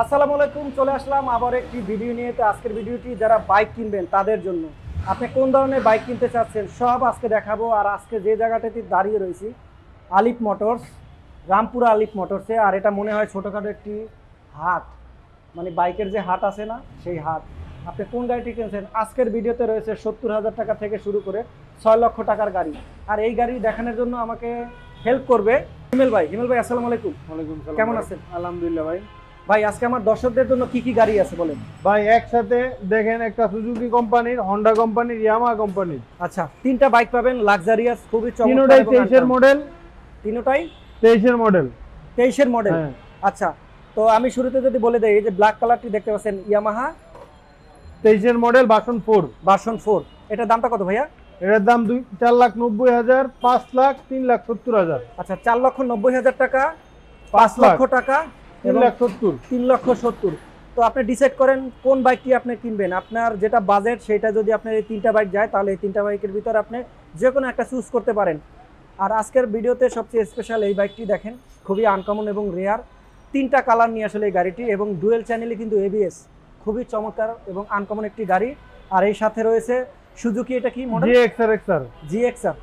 আসসালামু আলাইকুম চলে আসলাম আবার একটি ভিডিও নিয়ে তো আজকের ভিডিওটি যারা বাইক কিনবেন তাদের জন্য আপনি কোন ধরনের বাইক কিনতে চাচ্ছেন সব আজকে দেখাবো আর আজকে যে জায়গাটাতে দাঁড়িয়ে রয়েছি আলিফ মোটরস রামপুরা আলিফ মোটরসে আর এটা মনে হয় ছোটোখাটো একটি হাট মানে বাইকের যে হাট আছে না সেই হাট আপনি কোন গাড়িটি কিনছেন আজকের ভিডিওতে রয়েছে সত্তর হাজার টাকা থেকে শুরু করে ছয় লক্ষ টাকার গাড়ি আর এই গাড়ি দেখানোর জন্য আমাকে হেল্প করবে হিমেল ভাই হিমেল ভাই আসসালামু আলাইকুম ওয়ালাইকুম কেমন আছেন আলহামদুলিল্লাহ ভাই ভাই আজকে আমার দর্শকদের জন্য কি কি গাড়ি আছে বলেন ভাই একসাথে দেখেন একটা সুজুকি কোম্পানির হন্ডা কোম্পানির ইয়ামা কোম্পানির আচ্ছা তিনটা বাইক পাবেন লাক্সারিয়াস খুবই তিনটাই তেইশের মডেল তিনটাই তেইশের মডেল তেইশের মডেল আচ্ছা তো আমি শুরুতে যদি বলে দেই এই যে ব্ল্যাক কালারটি দেখতে পাচ্ছেন ইয়ামাহা তেইশের মডেল বাসন ফোর বাসন ফোর এটার দামটা কত ভাইয়া এটার দাম দুই চার লাখ নব্বই হাজার পাঁচ লাখ তিন লাখ সত্তর হাজার আচ্ছা চার লক্ষ নব্বই হাজার টাকা পাঁচ লক্ষ টাকা তিন লাখ সত্তর তিন লক্ষ সত্তর তো আপনি ডিসাইড করেন কোন বাইকটি আপনি কিনবেন আপনার যেটা বাজেট সেটা যদি আপনার এই তিনটা বাইক যায় তাহলে এই তিনটা বাইকের ভিতর আপনি যে কোনো একটা চুজ করতে পারেন আর আজকের ভিডিওতে সবচেয়ে স্পেশাল এই বাইকটি দেখেন খুবই আনকমন এবং রেয়ার তিনটা কালার নিয়ে আসলে এই গাড়িটি এবং ডুয়েল চ্যানেলে কিন্তু এবিএস খুবই চমৎকার এবং আনকমন একটি গাড়ি আর এই সাথে রয়েছে সুজুকি এটা কি মডেল জিএক্সআর এক্সআর জিএক্সআর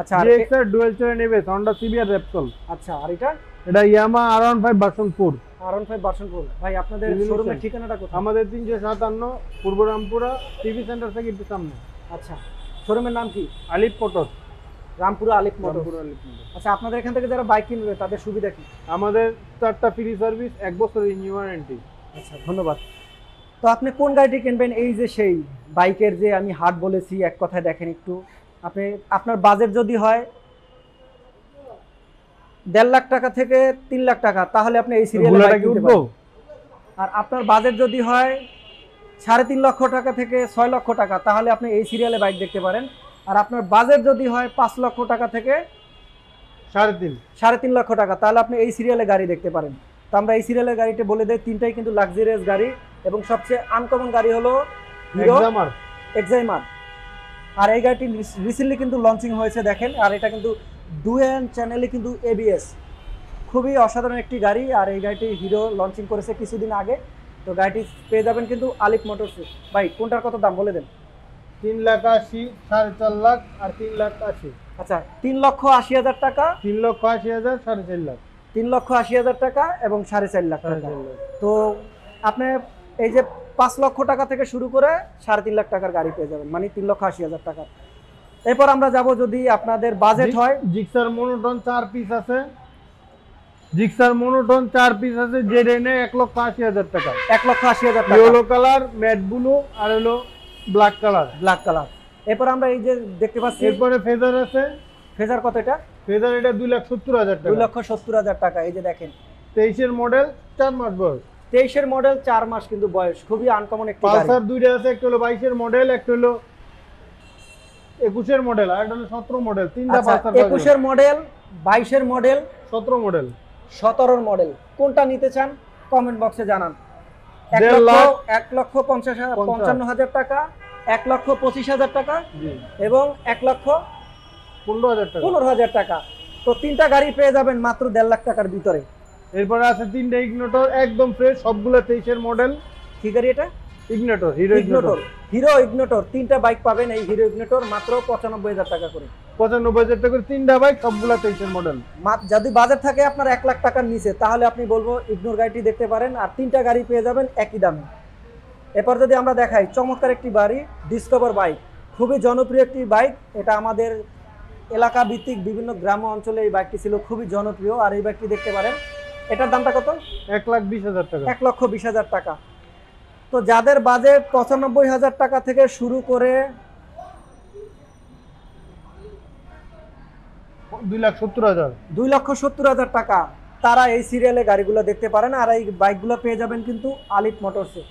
আচ্ছা GXR dual channel ABS Honda CBR Repsol আচ্ছা আর এটা এটা Yamaha R one five version four R one five version four ভাই আপনাদের ঠিকানাটা কোথায় আমাদের তিনশো সাতান্ন পূর্ব রামপুরা টিভি সেন্টার থেকে একটু সামনে আচ্ছা শোরুমের নাম কি আলিফ পটস রামপুরা আলিফ মোটর আচ্ছা আপনাদের এখান থেকে যারা বাইক কিনবে তাদের সুবিধা কি আমাদের চারটা ফ্রি সার্ভিস এক বছরের নিউ আচ্ছা ধন্যবাদ তো আপনি কোন গাড়িটি কিনবেন এই যে সেই বাইকের যে আমি হাট বলেছি এক কথায় দেখেন একটু আপনি আপনার বাজেট যদি হয় দেড় লাখ টাকা থেকে তিন লাখ টাকা তাহলে আপনি এই সিরিয়ালটা উঠবো আর আপনার বাজেট যদি হয় সাড়ে তিন লক্ষ টাকা থেকে ছয় লক্ষ টাকা তাহলে আপনি এই সিরিয়ালে বাইক দেখতে পারেন আর আপনার বাজেট যদি হয় পাঁচ লক্ষ টাকা থেকে সাড়ে তিন সাড়ে তিন লক্ষ টাকা তাহলে আপনি এই সিরিয়ালে গাড়ি দেখতে পারেন তো আমরা এই সিরিয়ালের গাড়িটি বলে দেয় তিনটাই কিন্তু লাক্সারিয়াস গাড়ি এবং সবচেয়ে আনকমন গাড়ি হলো এক্সাইমার আর এই গাড়িটি রিসেন্টলি কিন্তু লঞ্চিং হয়েছে দেখেন আর এটা কিন্তু ডুয়েন চ্যানেলে কিন্তু এবিএস খুবই অসাধারণ একটি গাড়ি আর এই গাড়িটি হিরো লঞ্চিং করেছে কিছুদিন আগে তো গাড়িটি পেয়ে যাবেন কিন্তু আলিফ মোটরস ভাই কোনটার কত দাম বলে দেন তিন লাখ আশি সাড়ে চার লাখ আর তিন লাখ আশি আচ্ছা তিন লক্ষ আশি হাজার টাকা তিন লক্ষ আশি হাজার সাড়ে চার লাখ তিন লক্ষ আশি হাজার টাকা এবং সাড়ে চার লাখ তো আপনি এই যে পাঁচ লক্ষ টাকা থেকে শুরু করে সাড়ে তিন লাখ টাকার গাড়ি পেয়ে যাবেন মানে তিন লক্ষ আশি হাজার টাকা এরপর আমরা যাব যদি আপনাদের বাজেট হয় জিক্সার মনোটন চার পিস আছে জিক্সার মনোটন চার পিস আছে জেড এনে এক লক্ষ আশি হাজার টাকা এক লক্ষ আশি হাজার টাকা ইয়েলো কালার ম্যাট ব্লু আর হলো ব্ল্যাক কালার ব্ল্যাক কালার এরপর আমরা এই যে দেখতে পাচ্ছি এরপরে ফেজার আছে ফেজার কত এটা ফেজার এটা দুই লাখ সত্তর হাজার টাকা দুই লক্ষ সত্তর হাজার টাকা এই যে দেখেন তেইশের মডেল চার মাস বয়স তেইশের মডেল চার মাস কিন্তু বয়স খুবই আনকমন একটা পালসার দুইটা আছে একটা হলো বাইশের মডেল একটা হলো একুশের মডেল আর একটা হলো সতেরো মডেল তিনটা আচ্ছা, পাঁচটা একুশের মডেল বাইশের মডেল সতেরো মডেল সতেরোর মডেল কোনটা নিতে চান কমেন্ট বক্সে জানান এক লক্ষ পঞ্চাশ পঞ্চান্ন হাজার টাকা এক লক্ষ পঁচিশ হাজার টাকা এবং এক লক্ষ পনেরো হাজার টাকা পনেরো হাজার টাকা তো তিনটা গাড়ি পেয়ে যাবেন মাত্র দেড় লাখ টাকার ভিতরে এরপরে আছে তিনটা ইগনোটর একদম ফ্রেশ সবগুলো তেইশের মডেল কি গাড়ি এটা Ignitor Hero Ignitor Hero Ignitor তিনটা বাইক পাবেন এই হিরো ইগনেটর মাত্র পঁচানব্বই হাজার টাকা করে পঁচানব্বই হাজার টাকা করে তিনটা বাইক সবগুলা তেইশের মডেল যদি বাজার থাকে আপনার এক লাখ টাকার নিচে তাহলে আপনি বলবো ইগনোর গাড়িটি দেখতে পারেন আর তিনটা গাড়ি পেয়ে যাবেন একই দামে এরপর যদি আমরা দেখাই চমৎকার একটি বাড়ি ডিসকভার বাইক খুবই জনপ্রিয় একটি বাইক এটা আমাদের এলাকা ভিত্তিক বিভিন্ন গ্রাম অঞ্চলে এই বাইকটি ছিল খুবই জনপ্রিয় আর এই বাইকটি দেখতে পারেন এটার দামটা কত এক লাখ বিশ হাজার টাকা এক লক্ষ বিশ হাজার টাকা তো যাদের বাজেট পঁচানব্বই হাজার টাকা থেকে শুরু করে দুই লাখ সত্তর হাজার টাকা তারা এই সিরিয়ালে গাড়িগুলো দেখতে পারেন আর এই বাইকগুলো পেয়ে যাবেন কিন্তু আলিপ মোটরসে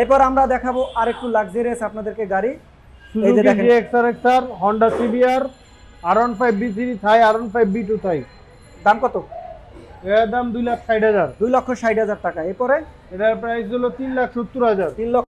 এরপর আমরা দেখাবো আর একটু লাক্সারিয়াস আপনাদেরকে গাড়ি Honda CBR R one five V three Thai R one five V two Thai দাম কত এর দাম দুই লাখ ষাট হাজার দুই লক্ষ ষাট হাজার টাকা এরপরে এটার প্রাইস হলো তিন লাখ সত্তর হাজার তিন লক্ষ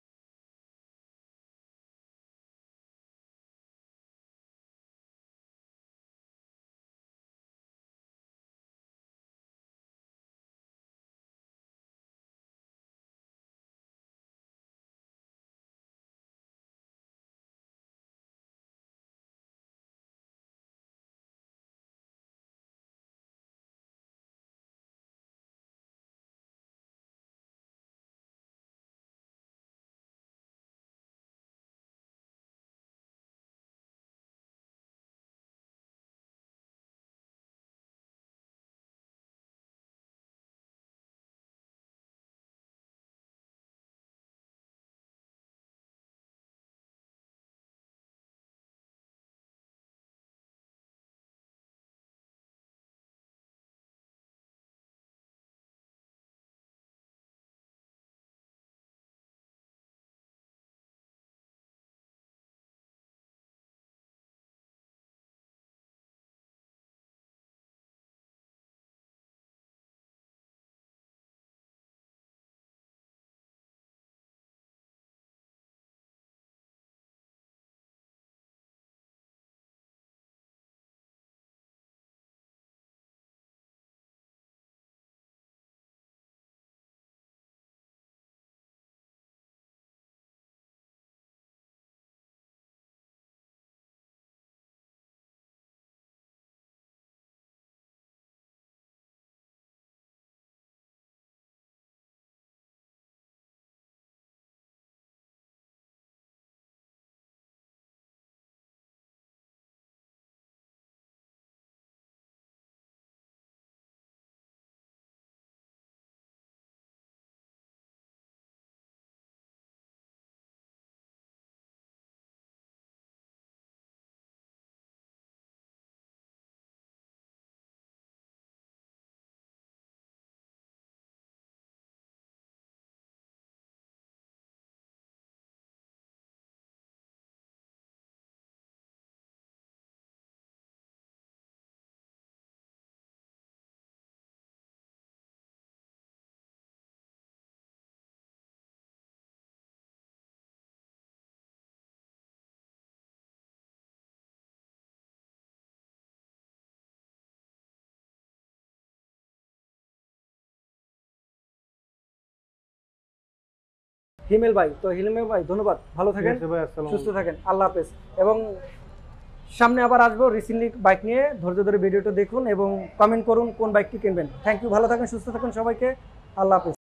হিমেল ভাই তো হিমেল ভাই ধন্যবাদ ভালো থাকেন সুস্থ থাকেন আল্লাহ হাফেজ এবং সামনে আবার আসবো রিসেন্টলি বাইক নিয়ে ধৈর্য ধরে ভিডিওটা দেখুন এবং কমেন্ট করুন কোন বাইকটি কিনবেন থ্যাংক ইউ ভালো থাকেন সুস্থ থাকেন সবাইকে আল্লাহ হাফেজ